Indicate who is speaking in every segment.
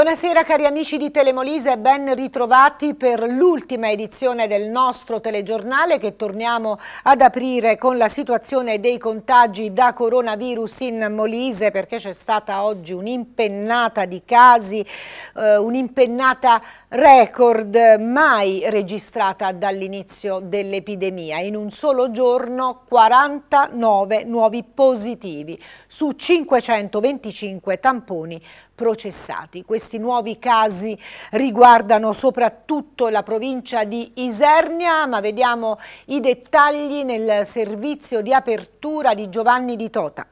Speaker 1: Buonasera cari amici di Telemolise e ben ritrovati per l'ultima edizione del nostro telegiornale che torniamo ad aprire con la situazione dei contagi da coronavirus in Molise perché c'è stata oggi un'impennata di casi, eh, un'impennata record mai registrata dall'inizio dell'epidemia. In un solo giorno 49 nuovi positivi su 525 tamponi processati. Questi nuovi casi riguardano soprattutto la provincia di Isernia, ma vediamo i dettagli nel servizio di apertura di Giovanni Di Tota.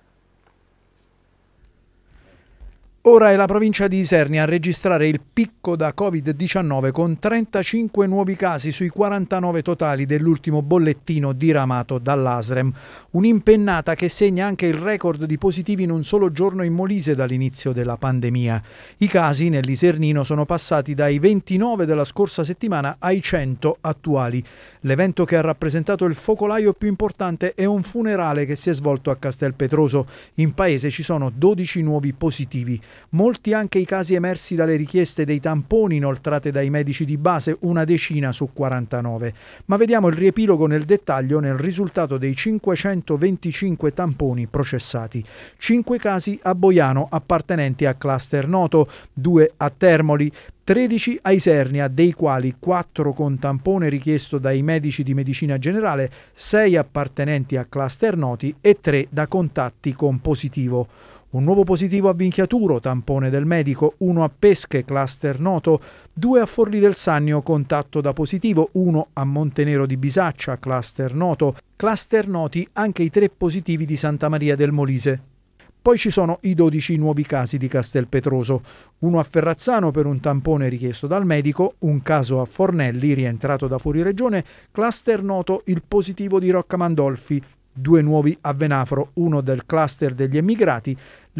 Speaker 2: Ora è la provincia di Isernia a registrare il picco da Covid-19 con 35 nuovi casi sui 49 totali dell'ultimo bollettino diramato dall'Asrem. Un'impennata che segna anche il record di positivi in un solo giorno in Molise dall'inizio della pandemia. I casi nell'Isernino sono passati dai 29 della scorsa settimana ai 100 attuali. L'evento che ha rappresentato il focolaio più importante è un funerale che si è svolto a Castel Petroso. In paese ci sono 12 nuovi positivi. Molti anche i casi emersi dalle richieste dei tamponi inoltrate dai medici di base, una decina su 49. Ma vediamo il riepilogo nel dettaglio nel risultato dei 525 tamponi processati. 5 casi a Boiano appartenenti a cluster noto, 2 a Termoli, 13 a Isernia, dei quali 4 con tampone richiesto dai medici di medicina generale, 6 appartenenti a cluster noti e 3 da contatti con positivo. Un nuovo positivo a Vinchiaturo, tampone del medico, uno a Pesche, cluster noto, due a Forlì del Sannio, contatto da positivo, uno a Montenero di Bisaccia, cluster noto, cluster noti anche i tre positivi di Santa Maria del Molise. Poi ci sono i 12 nuovi casi di Castelpetroso, uno a Ferrazzano per un tampone richiesto dal medico, un caso a Fornelli rientrato da fuori regione, cluster noto il positivo di Rocca Mandolfi, due nuovi a uno del cluster degli emigrati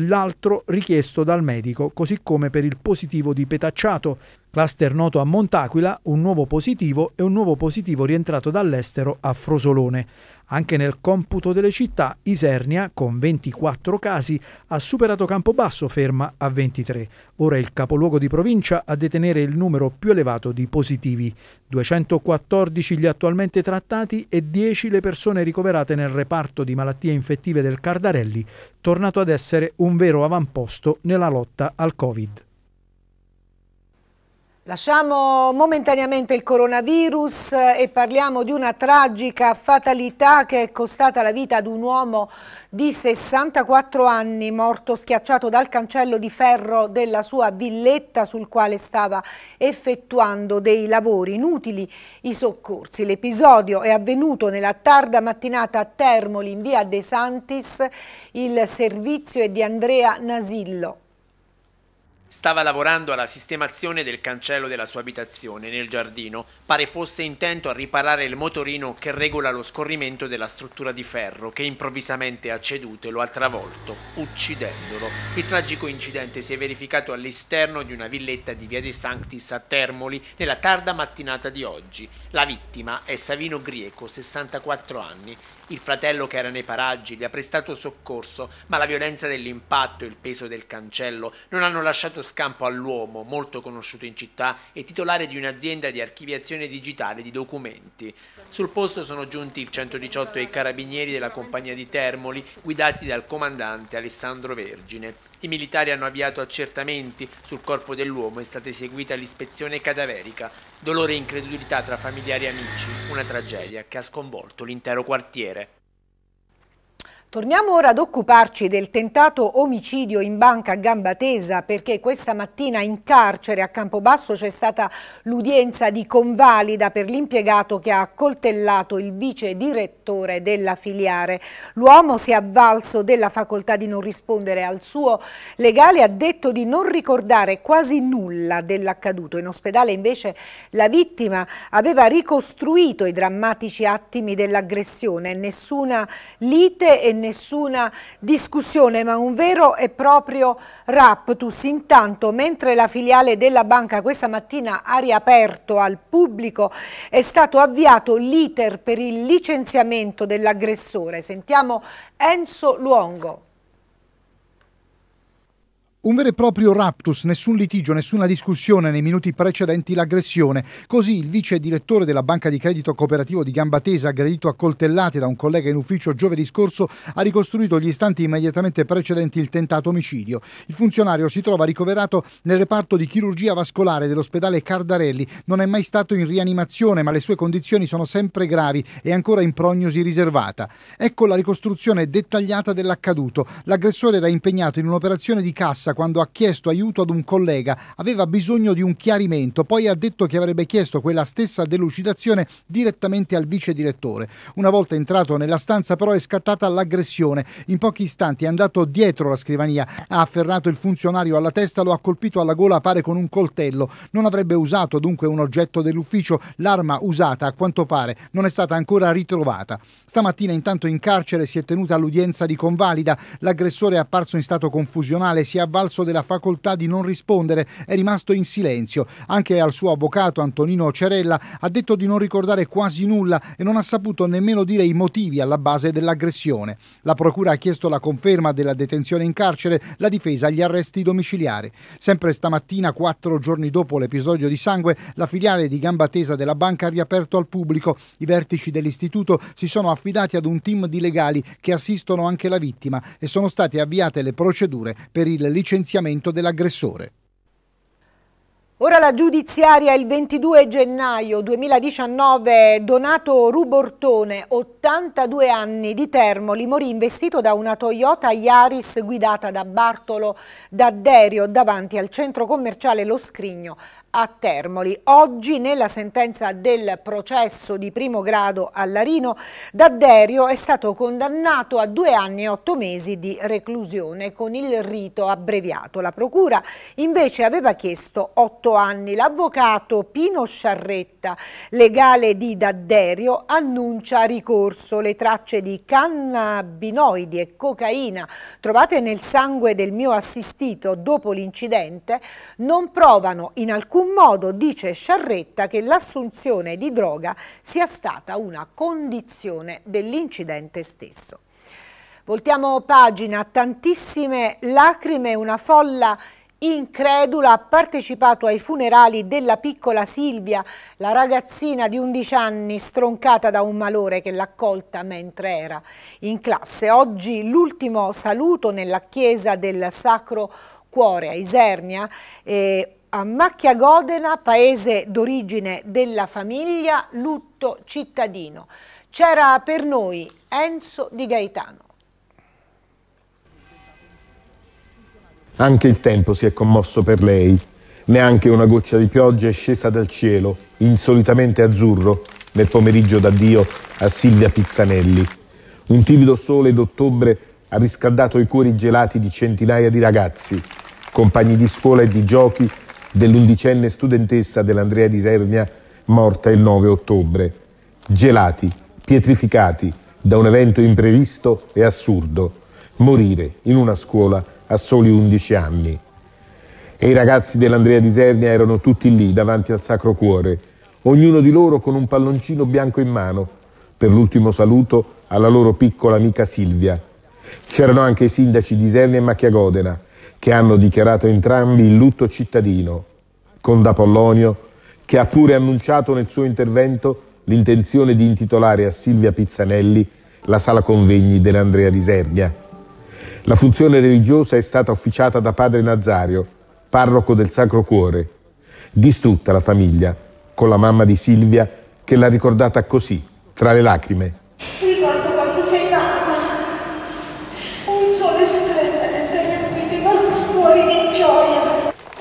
Speaker 2: l'altro richiesto dal medico, così come per il positivo di petacciato, cluster noto a Montaquila, un nuovo positivo e un nuovo positivo rientrato dall'estero a Frosolone. Anche nel computo delle città, Isernia, con 24 casi, ha superato Campobasso, ferma a 23. Ora è il capoluogo di provincia a detenere il numero più elevato di positivi. 214 gli attualmente trattati e 10 le persone ricoverate nel reparto di malattie infettive del Cardarelli, tornato ad essere un un vero avamposto nella lotta al Covid.
Speaker 1: Lasciamo momentaneamente il coronavirus eh, e parliamo di una tragica fatalità che è costata la vita ad un uomo di 64 anni morto schiacciato dal cancello di ferro della sua villetta sul quale stava effettuando dei lavori inutili i soccorsi. L'episodio è avvenuto nella tarda mattinata a Termoli in via De Santis. Il servizio è di Andrea Nasillo.
Speaker 3: Stava lavorando alla sistemazione del cancello della sua abitazione nel giardino, pare fosse intento a riparare il motorino che regola lo scorrimento della struttura di ferro che improvvisamente ha ceduto e lo ha travolto, uccidendolo. Il tragico incidente si è verificato all'esterno di una villetta di Via dei Sanctis a Termoli nella tarda mattinata di oggi. La vittima è Savino Grieco, 64 anni, il fratello che era nei paraggi gli ha prestato soccorso, ma la violenza dell'impatto e il peso del cancello non hanno lasciato scampo all'uomo, molto conosciuto in città e titolare di un'azienda di archiviazione digitale di documenti. Sul posto sono giunti il 118 e i carabinieri della compagnia di Termoli, guidati dal comandante Alessandro Vergine. I militari hanno avviato accertamenti, sul corpo dell'uomo è stata eseguita l'ispezione cadaverica. Dolore e incredulità tra familiari e amici, una tragedia che ha sconvolto l'intero quartiere.
Speaker 1: Torniamo ora ad occuparci del tentato omicidio in banca a gamba tesa perché questa mattina in carcere a Campobasso c'è stata l'udienza di convalida per l'impiegato che ha accoltellato il vice direttore della filiare. L'uomo si è avvalso della facoltà di non rispondere al suo legale, e ha detto di non ricordare quasi nulla dell'accaduto. In ospedale invece la vittima aveva ricostruito i drammatici attimi dell'aggressione, nessuna lite e nessuna discussione, ma un vero e proprio raptus. Intanto, mentre la filiale della banca questa mattina ha riaperto al pubblico, è stato avviato l'iter per il licenziamento dell'aggressore. Sentiamo Enzo Luongo.
Speaker 4: Un vero e proprio raptus, nessun litigio, nessuna discussione nei minuti precedenti l'aggressione. Così il vice direttore della banca di credito cooperativo di Gambatesa, aggredito a coltellate da un collega in ufficio giovedì scorso, ha ricostruito gli istanti immediatamente precedenti il tentato omicidio. Il funzionario si trova ricoverato nel reparto di chirurgia vascolare dell'ospedale Cardarelli. Non è mai stato in rianimazione, ma le sue condizioni sono sempre gravi e ancora in prognosi riservata. Ecco la ricostruzione dettagliata dell'accaduto. L'aggressore era impegnato in un'operazione di cassa quando ha chiesto aiuto ad un collega. Aveva bisogno di un chiarimento, poi ha detto che avrebbe chiesto quella stessa delucidazione direttamente al vice direttore. Una volta entrato nella stanza però è scattata l'aggressione. In pochi istanti è andato dietro la scrivania, ha afferrato il funzionario alla testa, lo ha colpito alla gola pare con un coltello. Non avrebbe usato dunque un oggetto dell'ufficio, l'arma usata a quanto pare non è stata ancora ritrovata. Stamattina intanto in carcere si è tenuta l'udienza di convalida, l'aggressore è apparso in stato confusionale, si è avvalso avvalso della facoltà di non rispondere, è rimasto in silenzio. Anche al suo avvocato Antonino Cerella ha detto di non ricordare quasi nulla e non ha saputo nemmeno dire i motivi alla base dell'aggressione. La procura ha chiesto la conferma della detenzione in carcere, la difesa agli arresti domiciliari. Sempre stamattina, quattro giorni dopo l'episodio di sangue, la filiale di gamba tesa della banca ha riaperto al pubblico. I vertici dell'istituto si sono affidati ad un team di legali che assistono anche la vittima e sono state avviate le procedure per il licenziamento licenziamento dell'aggressore.
Speaker 1: Ora la giudiziaria il 22 gennaio 2019 Donato Rubortone, 82 anni di Termoli, morì investito da una Toyota Yaris guidata da Bartolo D'Adderio davanti al centro commerciale Lo Scrigno a Termoli. Oggi nella sentenza del processo di primo grado a Larino, D'Adderio è stato condannato a due anni e otto mesi di reclusione con il rito abbreviato. La procura invece aveva chiesto otto anni. L'avvocato Pino Sciarretta, legale di D'Adderio, annuncia ricorso. Le tracce di cannabinoidi e cocaina trovate nel sangue del mio assistito dopo l'incidente non provano in alcun nessun modo, dice Sciarretta, che l'assunzione di droga sia stata una condizione dell'incidente stesso. Voltiamo pagina, tantissime lacrime, una folla incredula ha partecipato ai funerali della piccola Silvia, la ragazzina di 11 anni stroncata da un malore che l'ha accolta mentre era in classe. Oggi l'ultimo saluto nella chiesa del Sacro Cuore a Isernia, eh, a Macchia Godena, paese d'origine della famiglia, lutto cittadino. C'era per noi Enzo di Gaetano.
Speaker 5: Anche il tempo si è commosso per lei. Neanche una goccia di pioggia è scesa dal cielo, insolitamente azzurro, nel pomeriggio d'addio a Silvia Pizzanelli. Un timido sole d'ottobre ha riscaldato i cuori gelati di centinaia di ragazzi, compagni di scuola e di giochi dell'undicenne studentessa dell'Andrea di Sernia morta il 9 ottobre. Gelati, pietrificati da un evento imprevisto e assurdo, morire in una scuola a soli 11 anni. E i ragazzi dell'Andrea di Sernia erano tutti lì davanti al Sacro Cuore, ognuno di loro con un palloncino bianco in mano, per l'ultimo saluto alla loro piccola amica Silvia. C'erano anche i sindaci di Sernia e Macchiagodena, che hanno dichiarato entrambi il lutto cittadino, con D'Apollonio, che ha pure annunciato nel suo intervento l'intenzione di intitolare a Silvia Pizzanelli la sala convegni dell'Andrea di Sernia. La funzione religiosa è stata officiata da padre Nazario, parroco del Sacro Cuore. Distrutta la famiglia, con la mamma di Silvia che l'ha ricordata così, tra le lacrime.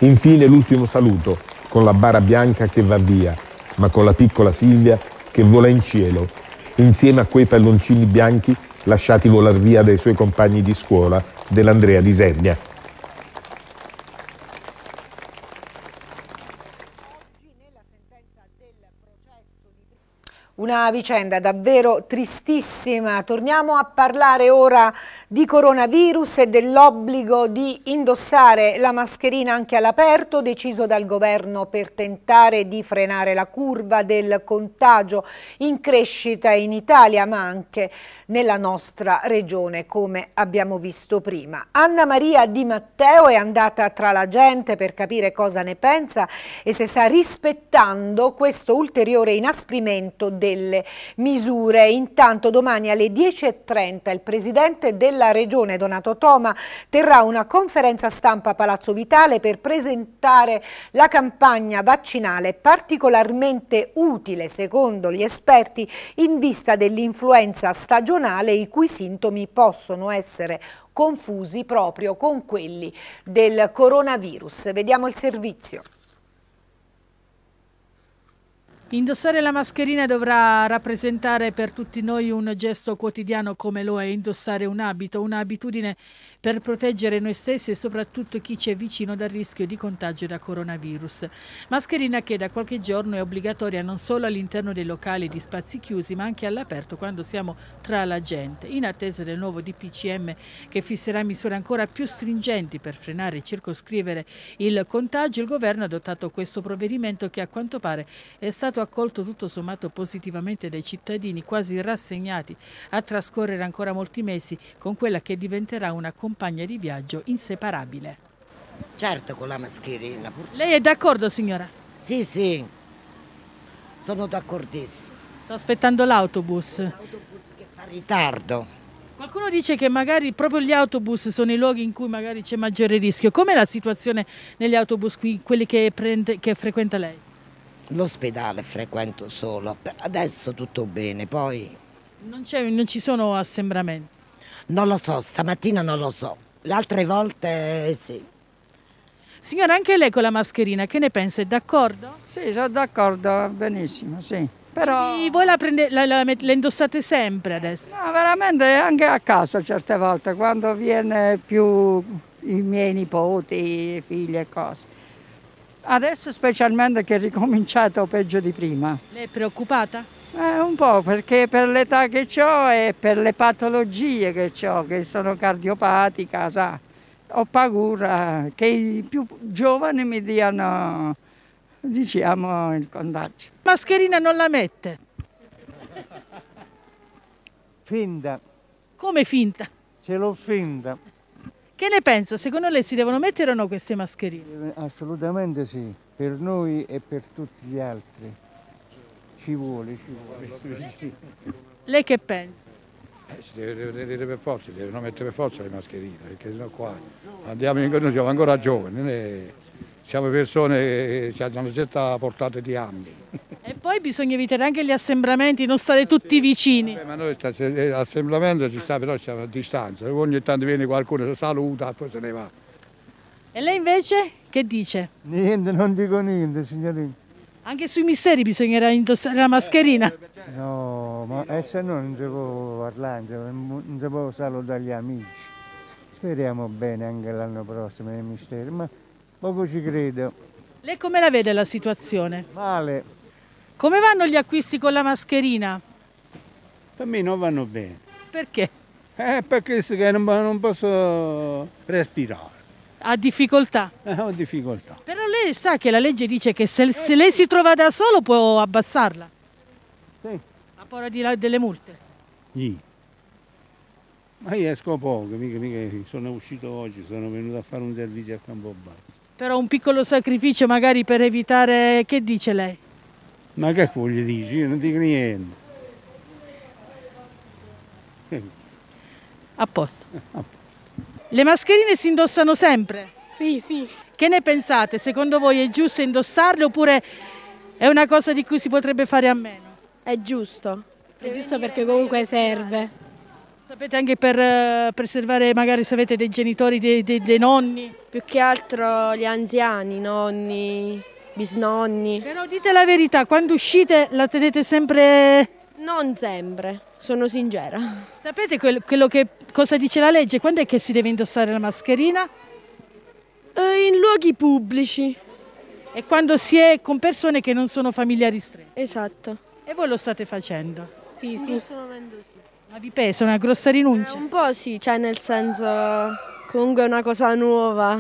Speaker 5: Infine l'ultimo saluto, con la bara bianca che va via, ma con la piccola Silvia che vola in cielo, insieme a quei palloncini bianchi lasciati volar via dai suoi compagni di scuola dell'Andrea di Sernia.
Speaker 1: Una vicenda davvero tristissima. Torniamo a parlare ora di coronavirus e dell'obbligo di indossare la mascherina anche all'aperto, deciso dal governo per tentare di frenare la curva del contagio in crescita in Italia, ma anche nella nostra regione, come abbiamo visto prima. Anna Maria Di Matteo è andata tra la gente per capire cosa ne pensa e se sta rispettando questo ulteriore inasprimento del delle misure. Intanto domani alle 10.30 il Presidente della Regione, Donato Toma, terrà una conferenza stampa a Palazzo Vitale per presentare la campagna vaccinale particolarmente utile, secondo gli esperti, in vista dell'influenza stagionale i cui sintomi possono essere confusi proprio con quelli del coronavirus. Vediamo il servizio.
Speaker 6: Indossare la mascherina dovrà rappresentare per tutti noi un gesto quotidiano come lo è indossare un abito, un'abitudine per proteggere noi stessi e soprattutto chi ci è vicino dal rischio di contagio da coronavirus. Mascherina che da qualche giorno è obbligatoria non solo all'interno dei locali e di spazi chiusi ma anche all'aperto quando siamo tra la gente, in attesa del nuovo DPCM che fisserà misure ancora più stringenti per frenare e circoscrivere il contagio, il governo ha adottato questo provvedimento che a quanto pare è stato stato accolto tutto sommato positivamente dai cittadini, quasi rassegnati a trascorrere ancora molti mesi con quella che diventerà una compagna di viaggio inseparabile.
Speaker 1: Certo, con la mascherina. Lei
Speaker 6: è d'accordo, signora? Sì, sì, sono d'accordissimo. Sto aspettando l'autobus. L'autobus che fa ritardo. Qualcuno dice che magari proprio gli autobus sono i luoghi in cui magari c'è maggiore rischio. Com'è la situazione negli autobus qui, quelli che, prende, che frequenta lei?
Speaker 1: L'ospedale frequento solo, adesso tutto bene, poi...
Speaker 6: Non, non ci sono assembramenti? Non lo so, stamattina non lo so, le altre volte sì. Signora, anche lei con la mascherina, che ne pensa? È d'accordo? Sì, sono d'accordo, benissimo, sì. Però... E voi la, prende, la, la, la, indossate sempre adesso? No, veramente anche a casa certe volte, quando viene più i miei nipoti, figli e cose. Adesso specialmente che è ricominciato peggio di prima. Lei è preoccupata? Eh, un po', perché per l'età che ho e per le patologie che ho, che sono cardiopatica, sa, ho paura che i più giovani mi diano, diciamo, il contagio. Mascherina non la mette? Finta. Come finta? Ce l'ho finta. Che ne pensa? Secondo lei si devono mettere o no queste
Speaker 7: mascherine? Eh, assolutamente sì, per noi e per tutti gli altri.
Speaker 4: Ci vuole, ci vuole.
Speaker 6: Lei che pensa?
Speaker 4: Eh, si deve, deve, per forza, si devono mettere per forza le mascherine, perché sennò qua andiamo in, noi siamo ancora giovani siamo persone che ci hanno sempre a portata di anni.
Speaker 6: E poi bisogna evitare anche gli assembramenti, non stare tutti vicini.
Speaker 4: Vabbè, ma noi eh, l'assembramento ci sta, però siamo a distanza, ogni tanto viene qualcuno, saluta e poi se ne va.
Speaker 6: E lei invece che dice?
Speaker 7: Niente, non dico niente signorina.
Speaker 6: Anche sui misteri bisognerà indossare la mascherina.
Speaker 7: No, ma eh, se no non si può parlare, non si può salutare gli amici. Speriamo bene anche l'anno prossimo nei misteri, ma
Speaker 4: Poco ci credo.
Speaker 6: Lei come la vede la situazione? Male. Come vanno gli acquisti con la mascherina?
Speaker 4: Per me non vanno bene.
Speaker 6: Perché?
Speaker 2: Eh, perché non, posso respirare. Ha difficoltà?
Speaker 8: Eh, ho difficoltà.
Speaker 6: Però lei sa che la legge dice che se, se lei si trova da solo può abbassarla. Sì. Ha paura di, delle multe?
Speaker 8: Sì. Ma io esco poco, mica, mica sono uscito oggi, sono venuto a fare un servizio a Campobasso.
Speaker 6: Però un piccolo sacrificio magari per evitare, che dice lei?
Speaker 8: Ma che voglio dire, io non dico niente. Eh, a posto.
Speaker 6: Le mascherine si indossano sempre? Sì, sì. Che ne pensate? Secondo voi è giusto indossarle oppure è una cosa di cui si potrebbe fare a meno? È giusto, è giusto perché comunque serve. Sapete anche per eh, preservare magari se avete dei genitori, dei, dei, dei nonni? Più che altro gli anziani, nonni, bisnonni. Però dite la verità, quando uscite la tenete sempre... Eh?
Speaker 1: Non sempre, sono sincera.
Speaker 6: Sapete quello che, cosa dice la legge? Quando è che si deve indossare la mascherina? Eh, in luoghi pubblici. E quando si è con persone che non sono familiari stretti. Esatto. E voi lo state facendo? Sì, sì. In questo momento sì. Ma vi pesa una grossa rinuncia? Eh, un po' sì, cioè nel senso comunque è una cosa nuova.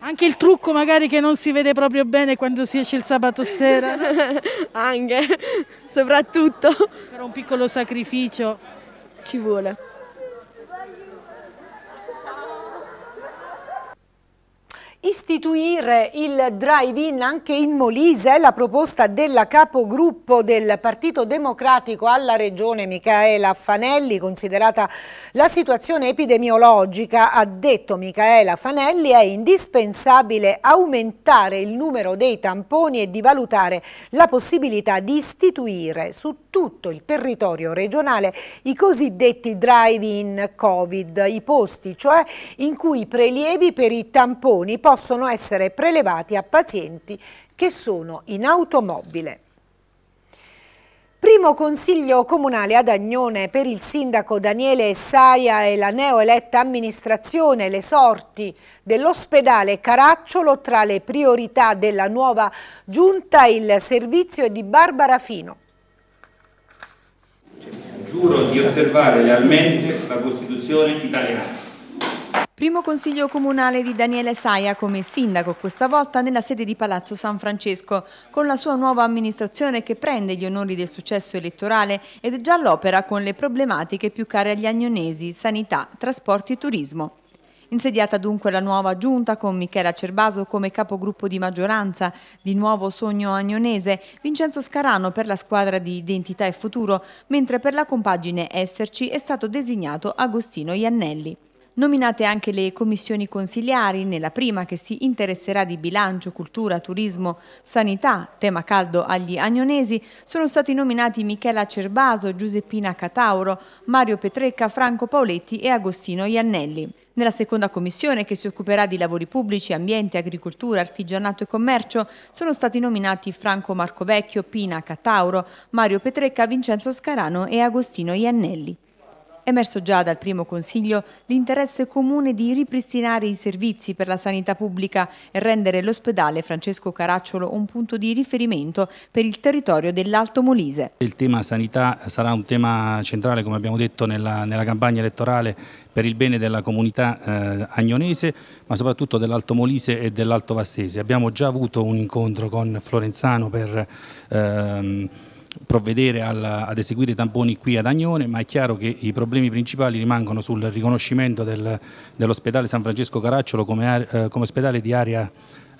Speaker 6: Anche il trucco magari che non si vede proprio bene quando si esce il sabato sera. Anche, soprattutto. Però un piccolo sacrificio. Ci vuole.
Speaker 1: Istituire il drive-in anche in Molise è la proposta della capogruppo del Partito Democratico alla Regione Micaela Fanelli, considerata la situazione epidemiologica, ha detto Micaela Fanelli è indispensabile aumentare il numero dei tamponi e di valutare la possibilità di istituire su tutto il territorio regionale i cosiddetti drive-in Covid, i posti cioè in cui i prelievi per i tamponi possono essere prelevati a pazienti che sono in automobile. Primo consiglio comunale ad Agnone per il sindaco Daniele Saia e la neoeletta amministrazione, le sorti dell'ospedale Caracciolo tra le priorità della nuova giunta il servizio di Barbara Fino
Speaker 8: futuro di osservare realmente la Costituzione italiana.
Speaker 9: Primo consiglio comunale di Daniele Saia come sindaco, questa volta nella sede di Palazzo San Francesco, con la sua nuova amministrazione che prende gli onori del successo elettorale ed è già all'opera con le problematiche più care agli agnonesi, sanità, trasporti e turismo. Insediata dunque la nuova giunta con Michela Cerbaso come capogruppo di maggioranza, di nuovo Sogno Agnonese, Vincenzo Scarano per la squadra di Identità e Futuro, mentre per la compagine Esserci è stato designato Agostino Iannelli. Nominate anche le commissioni consigliari, nella prima che si interesserà di bilancio, cultura, turismo, sanità, tema caldo agli agnonesi, sono stati nominati Michela Cerbaso, Giuseppina Catauro, Mario Petrecca, Franco Paoletti e Agostino Iannelli. Nella seconda commissione, che si occuperà di lavori pubblici, ambiente, agricoltura, artigianato e commercio, sono stati nominati Franco Marcovecchio, Pina Catauro, Mario Petrecca, Vincenzo Scarano e Agostino Iannelli emerso già dal primo consiglio l'interesse comune di ripristinare i servizi per la sanità pubblica e rendere l'ospedale Francesco Caracciolo un punto di riferimento per il territorio dell'Alto Molise.
Speaker 8: Il tema sanità sarà un tema centrale, come abbiamo detto, nella, nella campagna elettorale per il bene della comunità eh, agnonese, ma soprattutto dell'Alto Molise e dell'Alto Vastese. Abbiamo già avuto un incontro con Florenzano per... Ehm, provvedere al, ad eseguire i tamponi qui ad Agnone, ma è chiaro che i problemi principali rimangono sul riconoscimento del, dell'ospedale San Francesco Caracciolo come, eh, come ospedale di area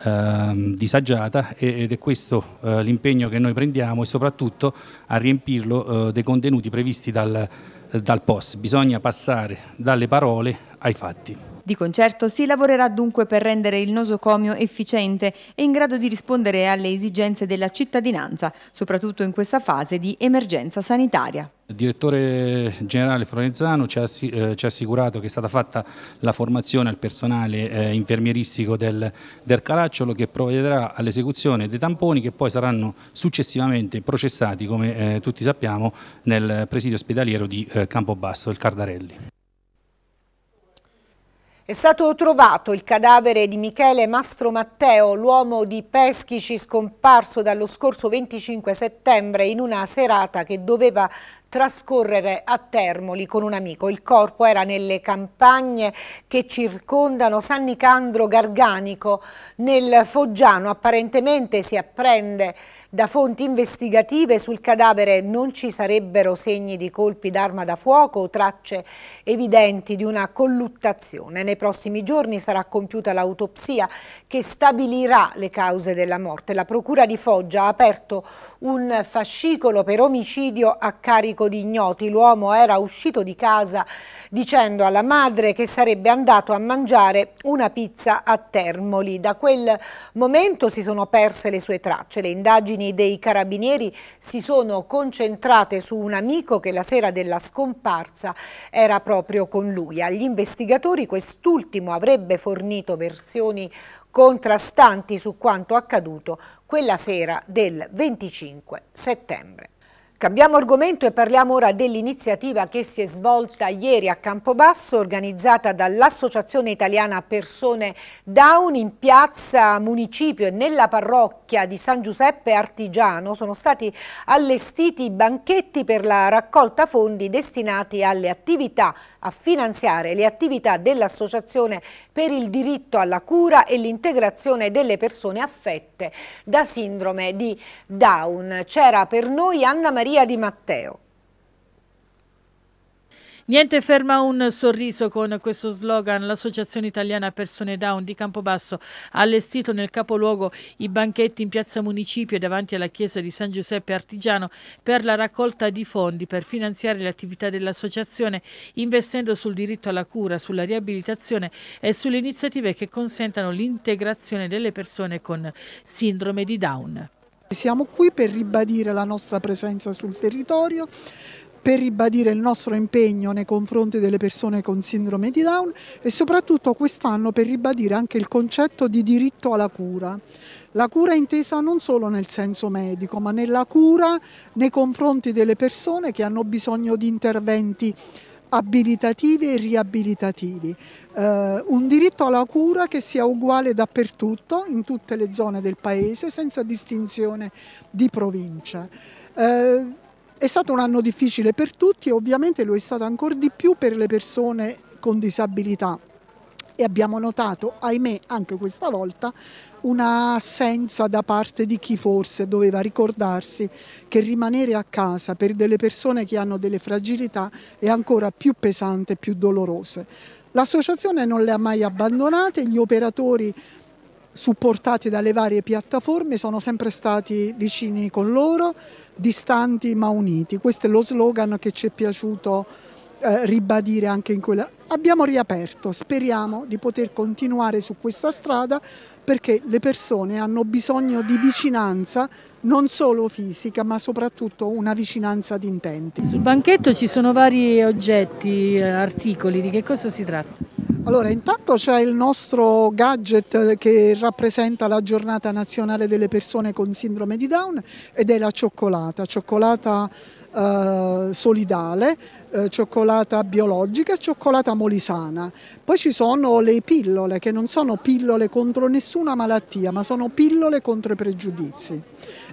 Speaker 8: eh, disagiata ed è questo eh, l'impegno che noi prendiamo e soprattutto a riempirlo eh, dei contenuti previsti dal, dal POS. Bisogna passare dalle parole ai fatti.
Speaker 9: Di concerto si lavorerà dunque per rendere il nosocomio efficiente e in grado di rispondere alle esigenze della cittadinanza, soprattutto in questa fase di emergenza sanitaria.
Speaker 8: Il direttore generale Florenzano eh, ci ha, assicurato che è stata fatta la formazione al personale eh, infermieristico del, del Caracciolo che provvederà all'esecuzione dei tamponi che poi saranno successivamente processati, come eh, tutti sappiamo, nel presidio ospedaliero di Campobasso, il Cardarelli.
Speaker 1: È stato trovato il cadavere di Michele Mastro Matteo, l'uomo di Peschici scomparso dallo scorso 25 settembre in una serata che doveva trascorrere a Termoli con un amico. Il corpo era nelle campagne che circondano San Nicandro Garganico nel Foggiano. Apparentemente si apprende da fonti investigative sul cadavere non ci sarebbero segni di colpi d'arma da fuoco o tracce evidenti di una colluttazione. Nei prossimi giorni sarà compiuta l'autopsia che stabilirà le cause della morte. La Procura di Foggia ha aperto un fascicolo per omicidio a carico di ignoti. L'uomo era uscito di casa dicendo alla madre che sarebbe andato a mangiare una pizza a Termoli. Da quel momento si sono perse le sue tracce. Le indagini dei carabinieri si sono concentrate su un amico che la sera della scomparsa era proprio con lui. Agli investigatori quest'ultimo avrebbe fornito versioni contrastanti su quanto accaduto quella sera del 25 settembre. Cambiamo argomento e parliamo ora dell'iniziativa che si è svolta ieri a Campobasso, organizzata dall'Associazione Italiana Persone Down in piazza Municipio e nella parrocchia di San Giuseppe Artigiano. Sono stati allestiti banchetti per la raccolta fondi destinati alle attività a finanziare le attività dell'Associazione per il diritto alla cura e l'integrazione delle persone affette da sindrome di Down. C'era per noi
Speaker 6: Anna Maria Di Matteo. Niente ferma un sorriso con questo slogan l'Associazione Italiana Persone Down di Campobasso ha allestito nel capoluogo i banchetti in piazza Municipio davanti alla chiesa di San Giuseppe Artigiano per la raccolta di fondi per finanziare le attività dell'associazione investendo sul diritto alla cura, sulla riabilitazione e sulle iniziative che consentano l'integrazione delle persone con sindrome di Down.
Speaker 10: Siamo qui per ribadire la nostra presenza sul territorio, per ribadire il nostro impegno nei confronti delle persone con sindrome di Down e soprattutto quest'anno per ribadire anche il concetto di diritto alla cura. La cura è intesa non solo nel senso medico, ma nella cura nei confronti delle persone che hanno bisogno di interventi abilitativi e riabilitativi. Eh, un diritto alla cura che sia uguale dappertutto, in tutte le zone del paese, senza distinzione di provincia. Eh, è stato un anno difficile per tutti e ovviamente lo è stato ancora di più per le persone con disabilità e abbiamo notato, ahimè, anche questa volta un'assenza da parte di chi forse doveva ricordarsi che rimanere a casa per delle persone che hanno delle fragilità è ancora più pesante, e più dolorose. L'associazione non le ha mai abbandonate, gli operatori supportati dalle varie piattaforme, sono sempre stati vicini con loro, distanti ma uniti. Questo è lo slogan che ci è piaciuto eh, ribadire anche in quella abbiamo riaperto, speriamo di poter continuare su questa strada perché le persone hanno bisogno di vicinanza non solo fisica ma soprattutto una vicinanza di intenti. Sul
Speaker 6: banchetto ci sono vari oggetti, eh, articoli,
Speaker 10: di che cosa si tratta? Allora, intanto c'è il nostro gadget eh, che rappresenta la giornata nazionale delle persone con sindrome di Down ed è la cioccolata, cioccolata eh, solidale, eh, cioccolata biologica e cioccolata molisana. Poi ci sono le pillole che non sono pillole contro nessuna malattia ma sono pillole contro i pregiudizi.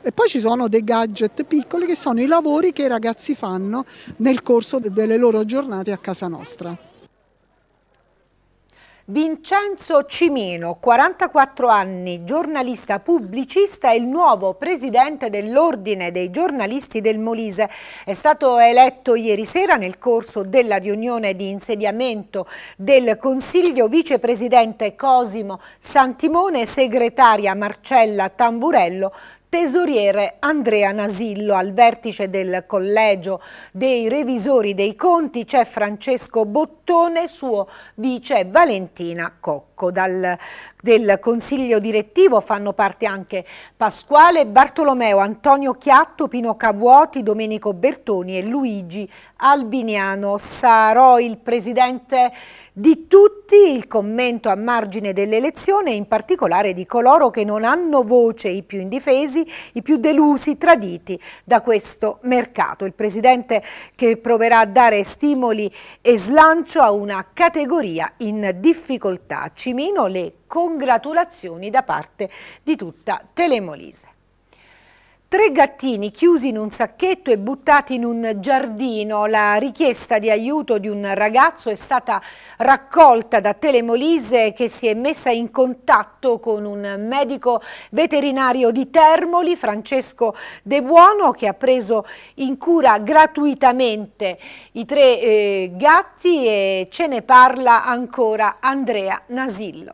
Speaker 10: E poi ci sono dei gadget piccoli che sono i lavori che i ragazzi fanno nel corso delle loro giornate a casa nostra.
Speaker 1: Vincenzo Cimino, 44 anni, giornalista pubblicista e il nuovo presidente dell'Ordine dei giornalisti del Molise, è stato eletto ieri sera nel corso della riunione di insediamento del Consiglio vicepresidente Cosimo Santimone e segretaria Marcella Tamburello tesoriere Andrea Nasillo. Al vertice del collegio dei revisori dei conti c'è Francesco Bottone, suo vice Valentina Cocco. Dal del consiglio direttivo fanno parte anche Pasquale Bartolomeo, Antonio Chiatto, Pino Cavuoti, Domenico Bertoni e Luigi Albiniano. Sarò il presidente di tutti, il commento a margine dell'elezione, in particolare di coloro che non hanno voce, i più indifesi, i più delusi, traditi da questo mercato. Il presidente che proverà a dare stimoli e slancio a una categoria in difficoltà. Cimino le congratulazioni da parte di tutta Telemolise. Tre gattini chiusi in un sacchetto e buttati in un giardino. La richiesta di aiuto di un ragazzo è stata raccolta da Telemolise che si è messa in contatto con un medico veterinario di Termoli, Francesco De Buono, che ha preso in cura gratuitamente i tre eh, gatti e ce ne parla ancora Andrea Nasillo.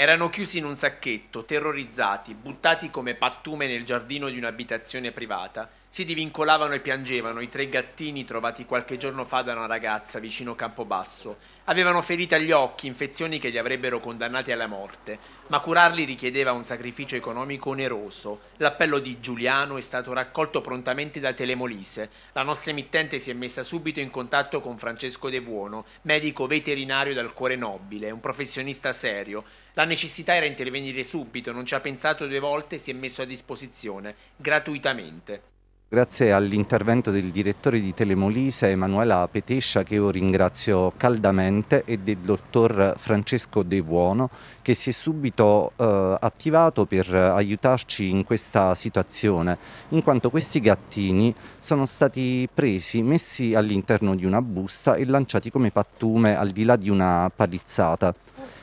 Speaker 3: Erano chiusi in un sacchetto, terrorizzati, buttati come pattume nel giardino di un'abitazione privata si divincolavano e piangevano i tre gattini trovati qualche giorno fa da una ragazza vicino Campobasso. Avevano ferite agli occhi, infezioni che li avrebbero condannati alla morte, ma curarli richiedeva un sacrificio economico oneroso. L'appello di Giuliano è stato raccolto prontamente da Telemolise. La nostra emittente si è messa subito in contatto con Francesco De Vuono, medico veterinario dal cuore nobile, un professionista serio. La necessità era intervenire subito, non ci ha pensato due volte e si è messo a disposizione, gratuitamente.
Speaker 7: Grazie all'intervento del direttore di Telemolise Emanuela Petescia che io ringrazio caldamente e del dottor Francesco De Vuono che si è subito eh, attivato per aiutarci in questa situazione in quanto questi gattini sono stati presi, messi all'interno di una busta e lanciati come pattume al di là di una palizzata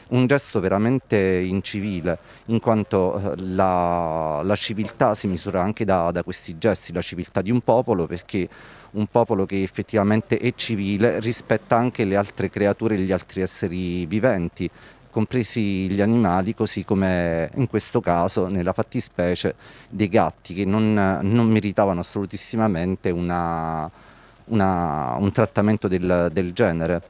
Speaker 7: un gesto veramente incivile, in quanto eh, la, la civiltà si misura anche da, da questi gesti, la civiltà di un popolo, perché un popolo che effettivamente è civile rispetta anche le altre creature e gli altri esseri viventi, compresi gli animali, così come in questo caso, nella fattispecie, dei gatti che non, non meritavano assolutissimamente una, una, un trattamento del, del genere.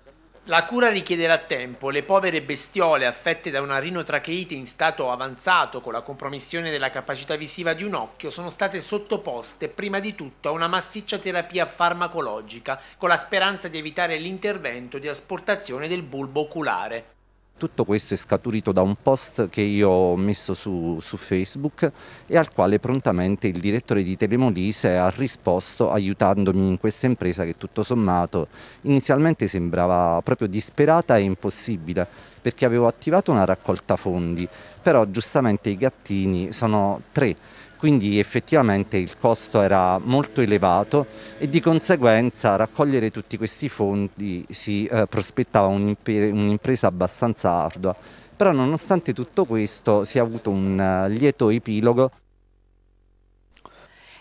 Speaker 3: La cura richiederà tempo. Le povere bestiole affette da una rinotracheite in stato avanzato con la compromissione della capacità visiva di un occhio sono state sottoposte prima di tutto a una massiccia terapia farmacologica con la speranza di evitare l'intervento di asportazione del bulbo oculare.
Speaker 7: Tutto questo è scaturito da un post che io ho messo su, su, Facebook e al quale prontamente il direttore di Telemolise ha risposto aiutandomi in questa impresa che tutto sommato inizialmente sembrava proprio disperata e impossibile perché avevo attivato una raccolta fondi, però giustamente i gattini sono tre quindi effettivamente il costo era molto elevato e di conseguenza raccogliere tutti questi fondi si eh, prospettava un'impresa abbastanza ardua. Però nonostante tutto questo si è avuto un eh, lieto epilogo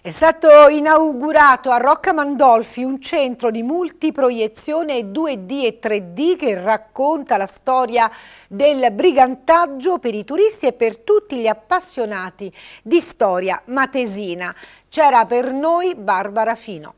Speaker 1: è stato inaugurato a Rocca Mandolfi un centro di multiproiezione 2D e 3D che racconta la storia del brigantaggio per i turisti e per tutti gli appassionati di storia matesina. C'era per noi Barbara Fino.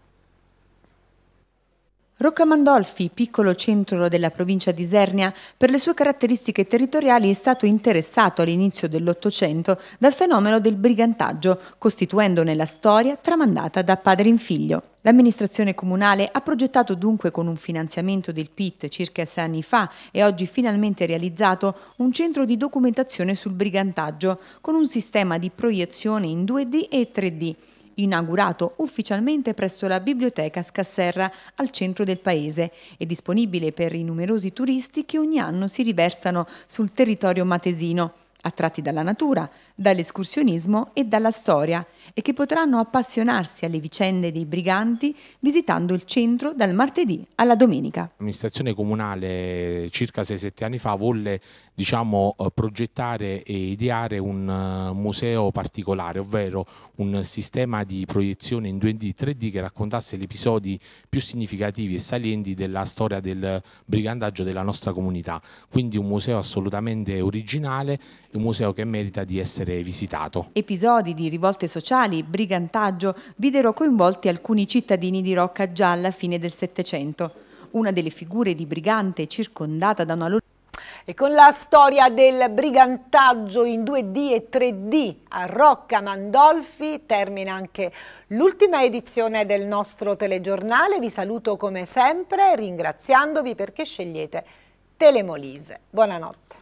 Speaker 9: Rocca Mandolfi, piccolo centro della provincia di Isernia, per le sue caratteristiche territoriali è stato interessato all'inizio dell'Ottocento dal fenomeno del brigantaggio, costituendone la storia tramandata da padre in figlio. L'amministrazione comunale ha progettato dunque con un finanziamento del PIT circa sei anni fa e oggi finalmente realizzato un centro di documentazione sul brigantaggio con un sistema di proiezione in 2D e 3D inaugurato ufficialmente presso la Biblioteca Scasserra al centro del paese e disponibile per i numerosi turisti che ogni anno si riversano sul territorio matesino attratti dalla natura, dall'escursionismo e dalla storia, e che potranno appassionarsi alle vicende dei briganti visitando il centro dal martedì alla domenica.
Speaker 3: L'amministrazione comunale eh, circa 6-7 anni fa volle diciamo, eh, progettare e ideare un eh, museo particolare, ovvero un sistema di proiezione in 2D 3D che raccontasse gli episodi più significativi e salienti della storia del brigandaggio della nostra comunità. Quindi un museo assolutamente originale, un museo che merita di essere visitato.
Speaker 9: Episodi di rivolte sociali, brigantaggio, videro coinvolti alcuni cittadini di Rocca già alla fine del Settecento. Una delle figure di brigante circondata da una loro e con la storia del
Speaker 1: brigantaggio in 2D e 3D a Rocca Mandolfi termina anche l'ultima edizione del nostro telegiornale. Vi saluto come sempre ringraziandovi perché scegliete Telemolise. Buonanotte.